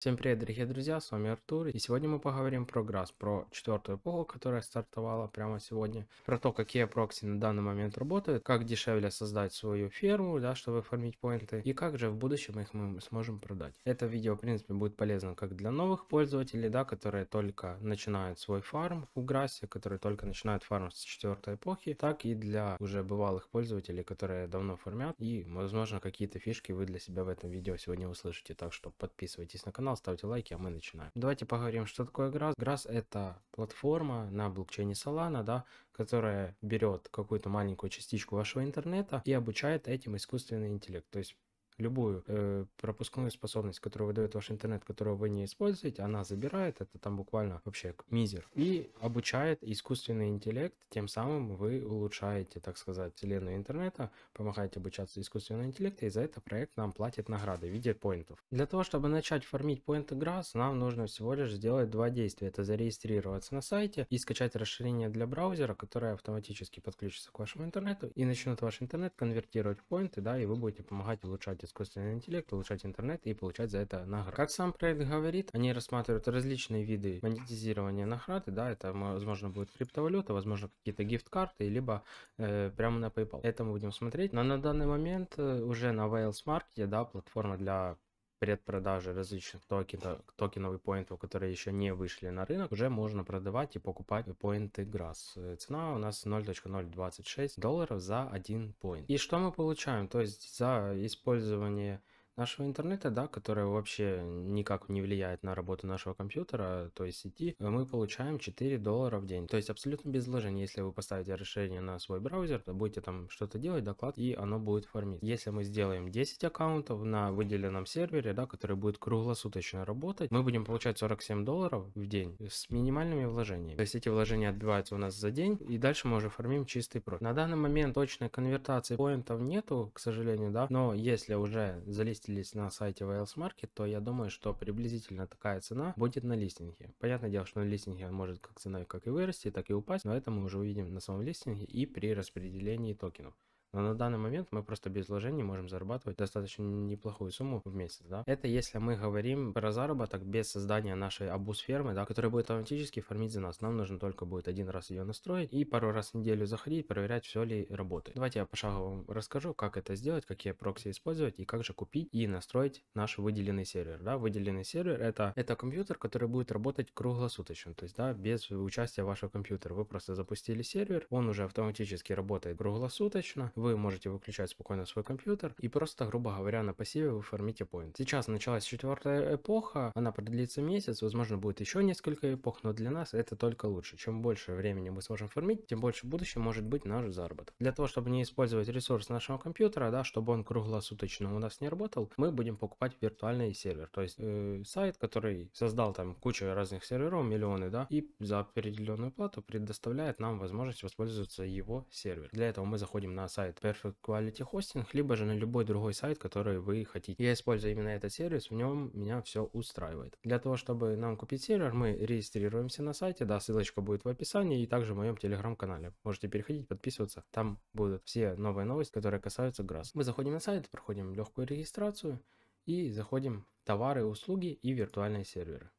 Всем привет, дорогие друзья, с вами Артур, и сегодня мы поговорим про Грас, про четвертую эпоху, которая стартовала прямо сегодня, про то, какие прокси на данный момент работают, как дешевле создать свою ферму, да, чтобы фармить поинты, и как же в будущем их мы сможем продать. Это видео, в принципе, будет полезно как для новых пользователей, да, которые только начинают свой фарм в Грасе, которые только начинают фарм с четвертой эпохи, так и для уже бывалых пользователей, которые давно фармят, и, возможно, какие-то фишки вы для себя в этом видео сегодня услышите, так что подписывайтесь на канал, канал, ставьте лайки, а мы начинаем. Давайте поговорим, что такое Grass. Grass это платформа на блокчейне Solana, да, которая берет какую-то маленькую частичку вашего интернета и обучает этим искусственный интеллект. То есть любую э, пропускную способность, которую выдает ваш интернет, которую вы не используете, она забирает, это там буквально вообще мизер, и обучает искусственный интеллект, тем самым вы улучшаете, так сказать, вселенную интернета, помогаете обучаться искусственному интеллекту, и за это проект нам платит награды в виде поинтов. Для того, чтобы начать фармить поинты Grass, нам нужно всего лишь сделать два действия, это зарегистрироваться на сайте и скачать расширение для браузера, которое автоматически подключится к вашему интернету, и начнет ваш интернет конвертировать поинты, да, и вы будете помогать улучшать искусственный интеллект, улучшать интернет и получать за это награду. Как сам проект говорит, они рассматривают различные виды монетизирования награды, да, это возможно будет криптовалюта, возможно какие-то гифт-карты, либо э, прямо на PayPal. Это мы будем смотреть. Но на данный момент э, уже на Wales Market, да, платформа для предпродажи различных токенов, токеновых поинтов, которые еще не вышли на рынок, уже можно продавать и покупать поинты Grass. Э, цена у нас 0.026 долларов за один поинт. И что мы получаем? То есть за использование нашего интернета, да, которая вообще никак не влияет на работу нашего компьютера, то есть сети, мы получаем 4 доллара в день. То есть абсолютно без вложений, если вы поставите расширение на свой браузер, то будете там что-то делать, доклад, и оно будет фармить. Если мы сделаем 10 аккаунтов на выделенном сервере, да, который будет круглосуточно работать, мы будем получать 47 долларов в день с минимальными вложениями. То есть эти вложения отбиваются у нас за день, и дальше мы уже фармим чистый профит. На данный момент точной конвертации поинтов нету, к сожалению, да, но если уже залезть разместились на сайте VLS Market, то я думаю, что приблизительно такая цена будет на листинге. Понятное дело, что на листинге он может как ценой как и вырасти, так и упасть, но это мы уже увидим на самом листинге и при распределении токенов. Но на данный момент мы просто без вложений можем зарабатывать достаточно неплохую сумму в месяц, да. Это если мы говорим про заработок без создания нашей абуз фермы, да, которая будет автоматически фармить за нас. Нам нужно только будет один раз ее настроить и пару раз в неделю заходить, проверять, все ли работает. Давайте я пошагово вам расскажу, как это сделать, какие прокси использовать и как же купить и настроить наш выделенный сервер, да. Выделенный сервер это, это компьютер, который будет работать круглосуточно, то есть, да, без участия вашего компьютера. Вы просто запустили сервер, он уже автоматически работает круглосуточно, вы можете выключать спокойно свой компьютер и просто, грубо говоря, на пассиве вы фармите поинт. Сейчас началась четвертая эпоха, она продлится месяц, возможно будет еще несколько эпох, но для нас это только лучше. Чем больше времени мы сможем фармить, тем больше будущего может быть наш заработок. Для того, чтобы не использовать ресурс нашего компьютера, да, чтобы он круглосуточно у нас не работал, мы будем покупать виртуальный сервер, то есть э, сайт, который создал там кучу разных серверов, миллионы, да, и за определенную плату предоставляет нам возможность воспользоваться его сервером. Для этого мы заходим на сайт сайт Perfect Quality Hosting, либо же на любой другой сайт, который вы хотите. Я использую именно этот сервис, в нем меня все устраивает. Для того, чтобы нам купить сервер, мы регистрируемся на сайте, да, ссылочка будет в описании и также в моем телеграм-канале. Можете переходить, подписываться, там будут все новые новости, которые касаются Grass. Мы заходим на сайт, проходим легкую регистрацию и заходим в товары, услуги и виртуальные серверы.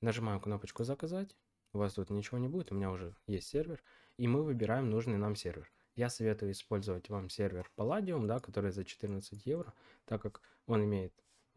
Нажимаем кнопочку «Заказать». У вас тут ничего не будет, у меня уже есть сервер. И мы выбираем нужный нам сервер. Я советую использовать вам сервер Palladium, да, который за 14 евро, так как он имеет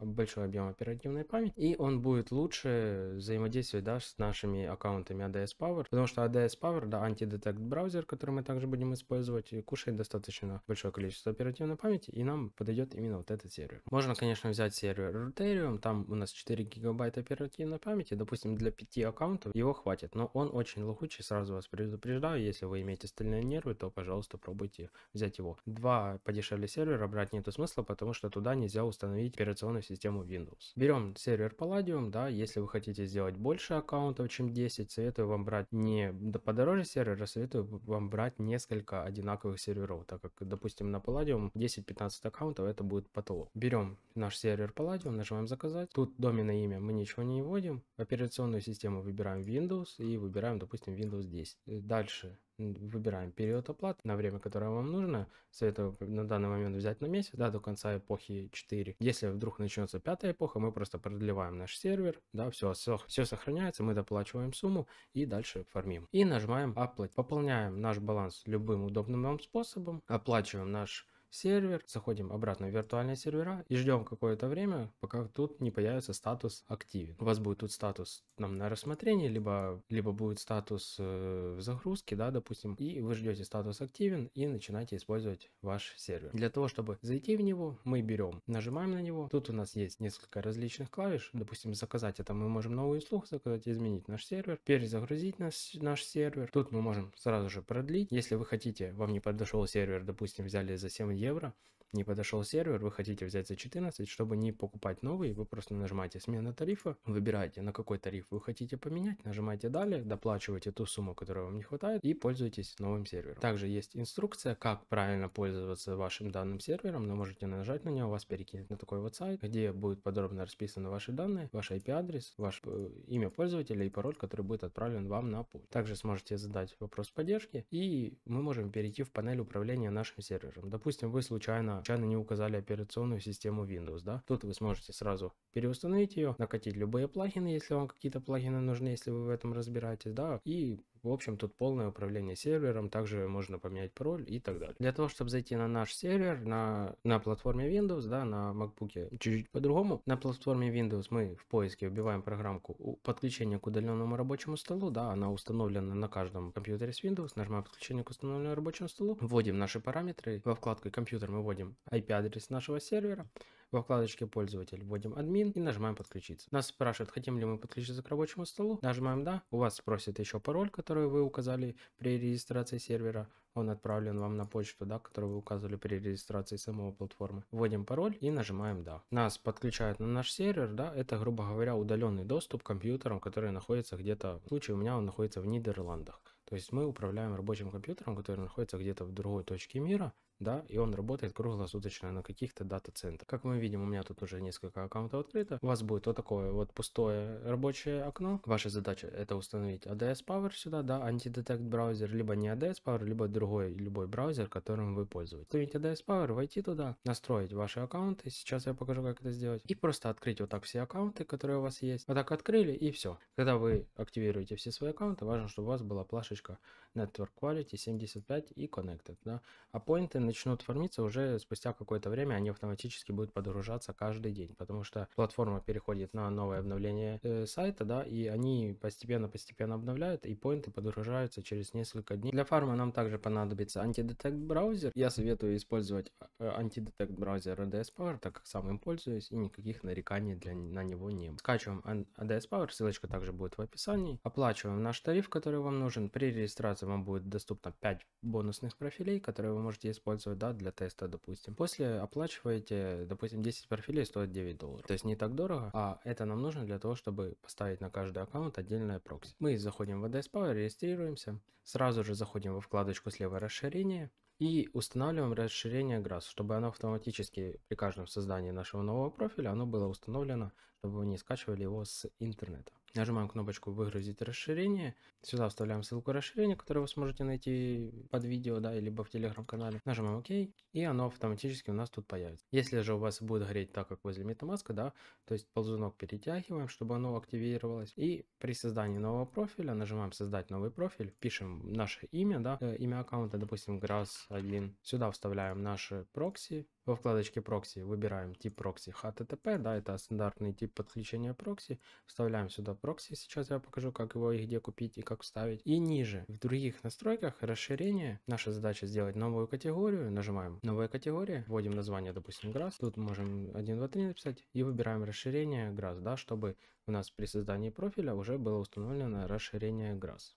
большой объем оперативной памяти, и он будет лучше взаимодействовать да, с нашими аккаунтами ADS Power, потому что ADS Power, да, антидетект браузер, который мы также будем использовать, кушает достаточно большое количество оперативной памяти, и нам подойдет именно вот этот сервер. Можно, конечно, взять сервер Ruterium, там у нас 4 гигабайта оперативной памяти, допустим, для 5 аккаунтов его хватит, но он очень лохучий, сразу вас предупреждаю, если вы имеете стальные нервы, то, пожалуйста, пробуйте взять его. Два подешевле сервера брать нету смысла, потому что туда нельзя установить операционную систему систему Windows. Берем сервер Palladium, да, если вы хотите сделать больше аккаунтов, чем 10, советую вам брать не подороже сервера, советую вам брать несколько одинаковых серверов, так как, допустим, на Palladium 10-15 аккаунтов это будет потолок. Берем наш сервер Palladium, нажимаем заказать. Тут доменное имя мы ничего не вводим. Операционную систему выбираем Windows и выбираем, допустим, Windows 10. Э, дальше выбираем период оплаты на время, которое вам нужно. Советую на данный момент взять на месяц, да, до конца эпохи 4. Если вдруг начнется пятая эпоха, мы просто продлеваем наш сервер, да, все, все, все сохраняется, мы доплачиваем сумму и дальше фармим. И нажимаем оплатить. Пополняем наш баланс любым удобным вам способом, оплачиваем наш сервер, заходим обратно в виртуальные сервера и ждем какое-то время, пока тут не появится статус активен. У вас будет тут статус нам на рассмотрение, либо, либо будет статус э, загрузки, да, допустим, и вы ждете статус активен и начинаете использовать ваш сервер. Для того, чтобы зайти в него, мы берем, нажимаем на него. Тут у нас есть несколько различных клавиш. Допустим, заказать это мы можем новую услугу заказать, изменить наш сервер, перезагрузить наш, наш сервер. Тут мы можем сразу же продлить. Если вы хотите, вам не подошел сервер, допустим, взяли за 7 евро – не подошел сервер, вы хотите взять за 14, чтобы не покупать новый, вы просто нажимаете смена тарифа, выбираете на какой тариф вы хотите поменять, нажимаете далее, доплачиваете ту сумму, которая вам не хватает и пользуетесь новым сервером. Также есть инструкция, как правильно пользоваться вашим данным сервером, но можете нажать на него, вас перекинет на такой вот сайт, где будет подробно расписаны ваши данные, ваш IP-адрес, ваше э, имя пользователя и пароль, который будет отправлен вам на путь. Также сможете задать вопрос поддержки и мы можем перейти в панель управления нашим сервером. Допустим, вы случайно случайно не указали операционную систему Windows, да, тут вы сможете сразу переустановить ее, накатить любые плагины, если вам какие-то плагины нужны, если вы в этом разбираетесь, да, и в общем, тут полное управление сервером, также можно поменять пароль и так далее. Для того, чтобы зайти на наш сервер, на, на платформе Windows, да, на MacBook чуть-чуть по-другому, на платформе Windows мы в поиске убиваем программку подключения к удаленному рабочему столу, да, она установлена на каждом компьютере с Windows, нажимаем подключение к установленному рабочему столу, вводим наши параметры, во вкладку компьютер мы вводим IP-адрес нашего сервера, во вкладочке «Пользователь» вводим «Админ» и нажимаем «Подключиться». Нас спрашивают, хотим ли мы подключиться к рабочему столу. Нажимаем «Да». У вас спросят еще пароль, который вы указали при регистрации сервера. Он отправлен вам на почту, да, которую вы указывали при регистрации самого платформы. Вводим пароль и нажимаем «Да». Нас подключают на наш сервер, да, это, грубо говоря, удаленный доступ к компьютерам, которые находятся где-то, в случае у меня он находится в Нидерландах. То есть мы управляем рабочим компьютером, который находится где-то в другой точке мира, да, и он работает круглосуточно на каких-то дата-центрах. Как мы видим, у меня тут уже несколько аккаунтов открыто. У вас будет вот такое вот пустое рабочее окно. Ваша задача это установить ADS Power сюда, да, антидетект браузер, либо не ADS Power, либо другой, любой браузер, которым вы пользуетесь. Установить ADS Power, войти туда, настроить ваши аккаунты, сейчас я покажу, как это сделать, и просто открыть вот так все аккаунты, которые у вас есть. Вот так открыли, и все. Когда вы активируете все свои аккаунты, важно, чтобы у вас была плашечка Network Quality 75 и Connected, да, а поинты на начнут фармиться уже спустя какое-то время они автоматически будут подгружаться каждый день, потому что платформа переходит на новое обновление э, сайта, да, и они постепенно-постепенно обновляют, и поинты подгружаются через несколько дней. Для фарма нам также понадобится антидетект браузер. Я советую использовать э, антидетект браузер ADS Power, так как сам им пользуюсь, и никаких нареканий для, на него не было. Скачиваем ADS Power, ссылочка также будет в описании. Оплачиваем наш тариф, который вам нужен. При регистрации вам будет доступно 5 бонусных профилей, которые вы можете использовать использовать, да, для теста, допустим. После оплачиваете, допустим, 10 профилей стоит 9 долларов. То есть не так дорого, а это нам нужно для того, чтобы поставить на каждый аккаунт отдельное прокси. Мы заходим в ADS Power, регистрируемся, сразу же заходим во вкладочку слева расширения. И устанавливаем расширение GRASS, чтобы оно автоматически при каждом создании нашего нового профиля, оно было установлено, чтобы вы не скачивали его с интернета. Нажимаем кнопочку «Выгрузить расширение». Сюда вставляем ссылку расширения, которое вы сможете найти под видео, да, либо в телеграм-канале. Нажимаем «Ок», и оно автоматически у нас тут появится. Если же у вас будет гореть так, как возле MetaMask, да, то есть ползунок перетягиваем, чтобы оно активировалось. И при создании нового профиля нажимаем «Создать новый профиль», пишем наше имя, да, э, имя аккаунта, допустим, Grass админ. Сюда вставляем наши прокси. Во вкладочке прокси выбираем тип прокси HTTP, да, это стандартный тип подключения прокси. Вставляем сюда прокси, сейчас я покажу, как его и где купить и как вставить. И ниже, в других настройках, расширение, наша задача сделать новую категорию, нажимаем новая категория, вводим название, допустим, газ, тут можем 1, 2, 3 написать и выбираем расширение газ, да, чтобы у нас при создании профиля уже было установлено расширение газ.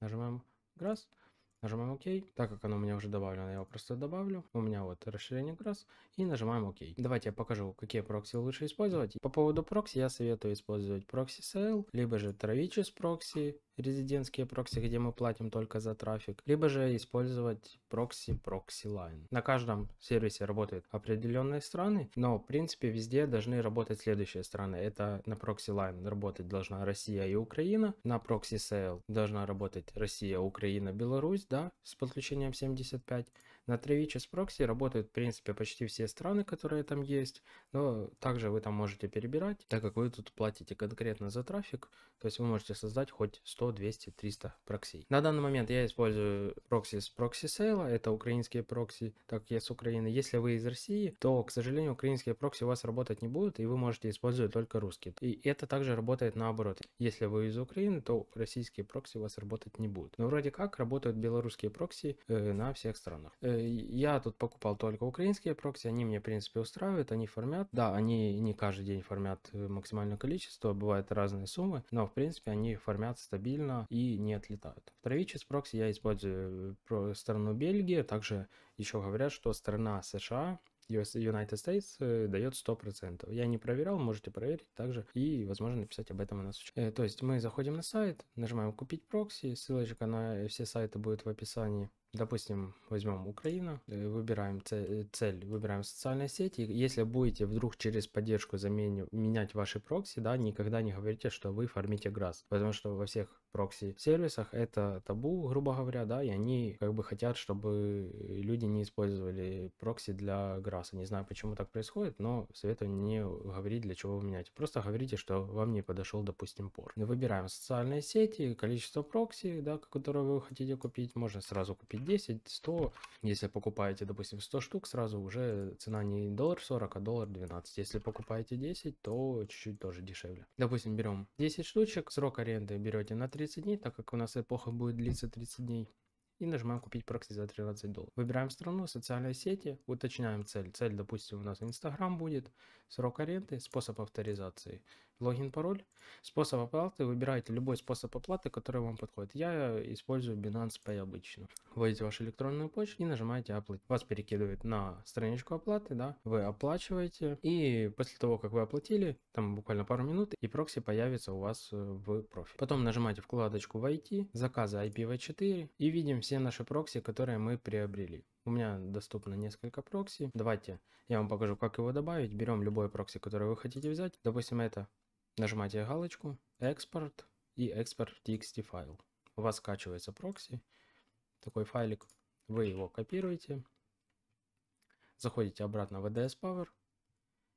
Нажимаем газ, Нажимаем ОК. Так как оно у меня уже добавлено, я его просто добавлю. У меня вот расширение Grass. И нажимаем ОК. Давайте я покажу, какие прокси лучше использовать. По поводу прокси я советую использовать прокси Sale, либо же Travichus прокси резидентские прокси, где мы платим только за трафик, либо же использовать прокси прокси Line. На каждом сервисе работают определенные страны, но в принципе везде должны работать следующие страны. Это на прокси Line работать должна Россия и Украина, на прокси Sale должна работать Россия, Украина, Беларусь, да, с подключением 75, на 3 с прокси работают, в принципе, почти все страны, которые там есть, но также вы там можете перебирать, так как вы тут платите конкретно за трафик, то есть вы можете создать хоть 100, 200, 300 прокси. На данный момент я использую прокси с прокси сейла, это украинские прокси, так как я с Украины. Если вы из России, то, к сожалению, украинские прокси у вас работать не будут, и вы можете использовать только русские. И это также работает наоборот. Если вы из Украины, то российские прокси у вас работать не будут. Но вроде как работают белорусские прокси э, на всех странах. Э, Э, я тут покупал только украинские прокси, они мне, в принципе, устраивают, они формят. Да, они не каждый день формят э, максимальное количество, бывают разные суммы, но, в принципе, они формят стабильно и не отлетают. Вторичес прокси я использую э, про сторону Бельгии, а также еще говорят, что страна США United States дает 100%. Я не проверял, можете проверить также и, возможно, написать об этом у нас. То есть мы заходим на сайт, нажимаем «Купить прокси», ссылочка на все сайты будет в описании допустим, возьмем Украину, э, выбираем цель, выбираем социальные сети. Если будете вдруг через поддержку заменю, менять ваши прокси, да, никогда не говорите, что вы фармите грас, потому что во всех прокси-сервисах это табу, грубо говоря, да, и они как бы хотят, чтобы люди не использовали прокси для граса. Не знаю, почему так происходит, но советую не говорить, для чего вы меняете. Просто говорите, что вам не подошел, допустим, пор. Выбираем социальные сети, количество прокси, да, которые вы хотите купить, можно сразу купить 10, 100. Если покупаете, допустим, 100 штук, сразу уже цена не доллар 40, а доллар 12. Если покупаете 10, то чуть-чуть тоже дешевле. Допустим, берем 10 штучек, срок аренды берете на 30 дней, так как у нас эпоха будет длиться 30 дней и нажимаем купить прокси за 13 долларов. Выбираем страну, социальные сети, уточняем цель. Цель, допустим, у нас Инстаграм будет, срок аренды, способ авторизации логин, пароль. Способ оплаты. Выбирайте любой способ оплаты, который вам подходит. Я использую Binance Pay обычно. Вводите вашу электронную почту и нажимаете оплатить. Вас перекидывает на страничку оплаты, да, вы оплачиваете. И после того, как вы оплатили, там буквально пару минут, и прокси появится у вас э, в профиле. Потом нажимаете вкладочку «Войти», заказы IPv4 и видим все наши прокси, которые мы приобрели. У меня доступно несколько прокси. Давайте я вам покажу, как его добавить. Берем любой прокси, который вы хотите взять. Допустим, это. Нажимаете галочку «Экспорт» и «Экспорт txt файл». У вас скачивается прокси. Такой файлик. Вы его копируете. Заходите обратно в ADS Power.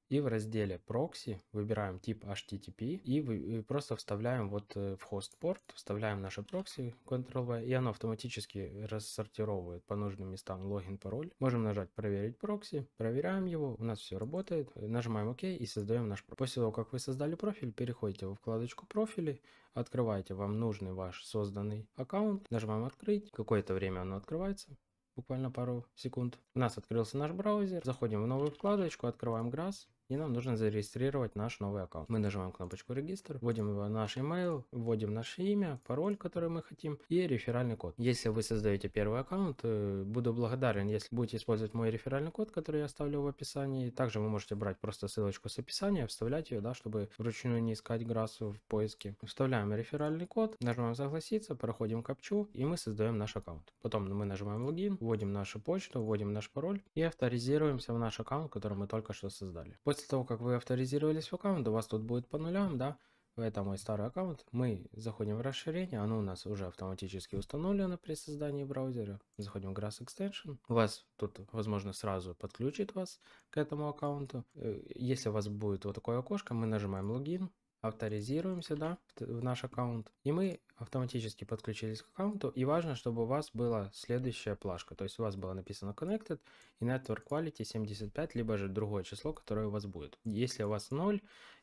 И в разделе Прокси выбираем тип HTTP и э, просто вставляем вот э, в хост порт вставляем наше прокси Ctrl-V, и оно автоматически рассортировывает по нужным местам логин, пароль. Можем нажать «Проверить прокси», проверяем его, у нас все работает, нажимаем «Ок» и создаем наш профиль. После того, как вы создали профиль, переходите во вкладочку «Профили», открываете вам нужный ваш созданный аккаунт, нажимаем «Открыть», какое-то время оно открывается, буквально пару секунд. У нас открылся наш браузер. Заходим в новую вкладочку, открываем GRASS и нам нужно зарегистрировать наш новый аккаунт. Мы нажимаем кнопочку регистр, вводим наш email, вводим наше имя, пароль, который мы хотим и реферальный код. Если вы создаете первый аккаунт, э, буду благодарен, если будете использовать мой реферальный код, который я оставлю в описании. Также вы можете брать просто ссылочку с описания, вставлять ее, да, чтобы вручную не искать Грасу в поиске. Вставляем реферальный код, нажимаем согласиться, проходим капчу и мы создаем наш аккаунт. Потом мы нажимаем логин, вводим нашу почту, вводим наш пароль и авторизируемся в наш аккаунт, который мы только что создали. После после того, как вы авторизировались в аккаунт, у вас тут будет по нулям, да? Это мой старый аккаунт. Мы заходим в расширение, оно у нас уже автоматически установлено при создании браузера. Заходим в Grass Extension. у Вас тут, возможно, сразу подключит вас к этому аккаунту. Э, если у вас будет вот такое окошко, мы нажимаем логин, авторизируемся, да, в наш аккаунт. И мы автоматически подключились к аккаунту. И важно, чтобы у вас была следующая плашка. То есть у вас было написано Connected и Network Quality 75, либо же другое число, которое у вас будет. Если у вас 0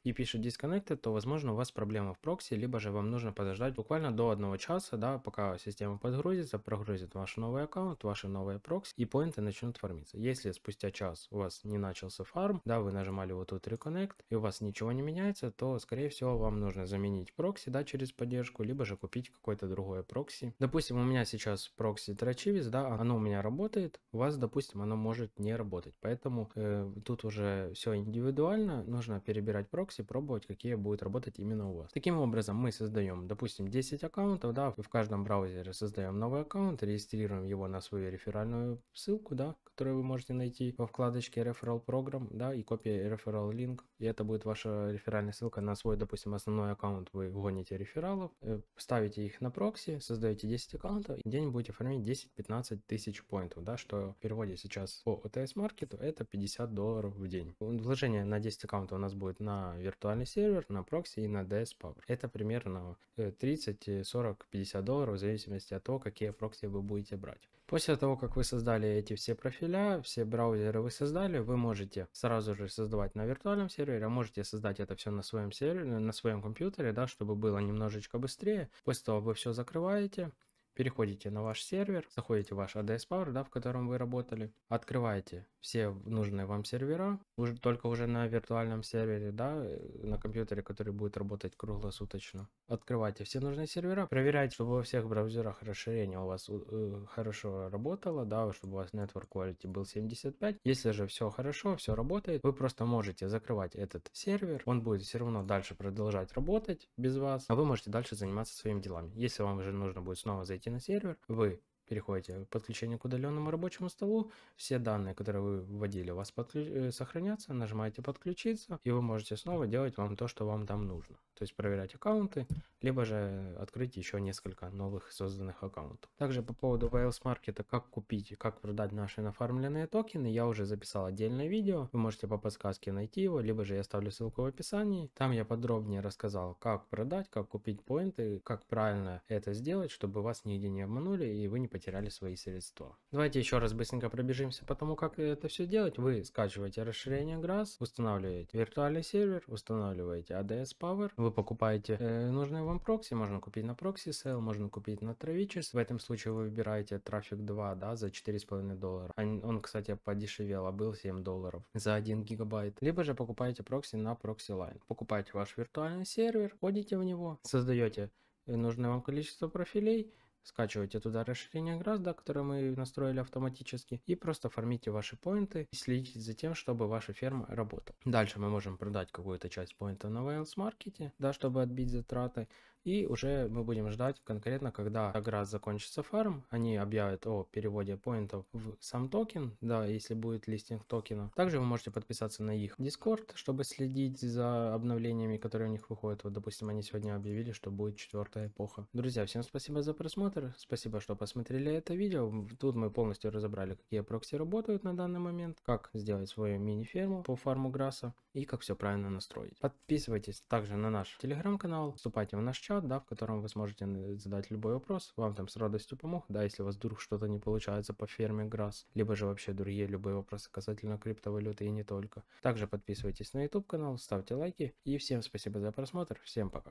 и пишет Disconnected, то возможно у вас проблема в прокси, либо же вам нужно подождать буквально до одного часа, да, пока система подгрузится, прогрузит ваш новый аккаунт, ваши новые прокси и поинты начнут формиться. Если спустя час у вас не начался фарм, да, вы нажимали вот тут Reconnect и у вас ничего не меняется, то скорее всего вам нужно заменить прокси, да, через поддержку, либо же купить какое-то другое прокси. Допустим, у меня сейчас прокси Trachivis, да, а оно у меня работает, у вас, допустим, оно может не работать. Поэтому э, тут уже все индивидуально, нужно перебирать прокси, пробовать, какие будут работать именно у вас. Таким образом, мы создаем, допустим, 10 аккаунтов, да, в каждом браузере создаем новый аккаунт, регистрируем его на свою реферальную ссылку, да, которую вы можете найти во вкладочке Referral Program, да, и копия Referral Link, и это будет ваша реферальная ссылка на свой, допустим, основной аккаунт, вы гоните рефералов, э, ставите их на прокси, создаете 10 аккаунтов, и день будете фармить 10-15 тысяч поинтов, да, что в переводе сейчас по OTS маркету это 50 долларов в день. Вложение на 10 аккаунтов у нас будет на виртуальный сервер, на прокси и на DS Power. Это примерно 30, 40, 50 долларов в зависимости от того, какие прокси вы будете брать. После того, как вы создали эти все профиля, все браузеры вы создали, вы можете сразу же создавать на виртуальном сервере, а можете создать это все на своем сервере, на своем компьютере, да, чтобы было немножечко быстрее. После того вы все закрываете, Переходите на ваш сервер, заходите в ваш ADS Power, да, в котором вы работали, открываете все нужные вам сервера, уже, только уже на виртуальном сервере, да, э, на компьютере, который будет работать круглосуточно. Открывайте все нужные сервера, проверяйте, чтобы во всех браузерах расширение у вас э, э, хорошо работало, да, чтобы у вас network quality был 75. Если же все хорошо, все работает, вы просто можете закрывать этот сервер, он будет все равно дальше продолжать работать без вас, а вы можете дальше заниматься своими делами. Если вам уже нужно будет снова зайти зайти на сервер, вы переходите к подключению к удаленному рабочему столу, все данные, которые вы вводили, у вас подключ... Э, сохранятся, нажимаете подключиться, и вы можете снова делать вам то, что вам там нужно. То есть проверять аккаунты, либо же открыть еще несколько новых созданных аккаунтов. Также по поводу Wales Market, как купить как продать наши нафармленные токены, я уже записал отдельное видео, вы можете по подсказке найти его, либо же я ставлю ссылку в описании. Там я подробнее рассказал, как продать, как купить поинты, как правильно это сделать, чтобы вас нигде не обманули и вы не потеряли потеряли свои средства. Давайте еще раз быстренько пробежимся по тому, как это все делать. Вы скачиваете расширение GRAS, устанавливаете виртуальный сервер, устанавливаете ADS Power, вы покупаете э, нужный вам прокси, можно купить на прокси Sale, можно купить на Travichers. В этом случае вы выбираете трафик 2, да, за 4,5 доллара. Он, он, кстати, подешевел, а был 7 долларов за 1 гигабайт. Либо же покупаете прокси на прокси Line. Покупаете ваш виртуальный сервер, входите в него, создаете э, нужное вам количество профилей, Скачивайте туда расширение Гразда, которое мы настроили автоматически, и просто формите ваши поинты и следите за тем, чтобы ваша ферма работала. Дальше мы можем продать какую-то часть поинта на Wales Market, да, чтобы отбить затраты. И уже мы будем ждать конкретно, когда игра закончится фарм. Они объявят о переводе поинтов в сам токен, да, если будет листинг токена. Также вы можете подписаться на их Discord, чтобы следить за обновлениями, которые у них выходят. Вот, допустим, они сегодня объявили, что будет четвертая эпоха. Друзья, всем спасибо за просмотр. Спасибо, что посмотрели это видео. Тут мы полностью разобрали, какие прокси работают на данный момент, как сделать свою мини-ферму по фарму Грасса и как все правильно настроить. Подписывайтесь также на наш телеграм-канал, вступайте в наш чат чат, да, в котором вы сможете задать любой вопрос, вам там с радостью помог, да, если у вас вдруг что-то не получается по ферме ГРАС, либо же вообще другие любые вопросы касательно криптовалюты и не только. Также подписывайтесь на YouTube канал, ставьте лайки и всем спасибо за просмотр, всем пока.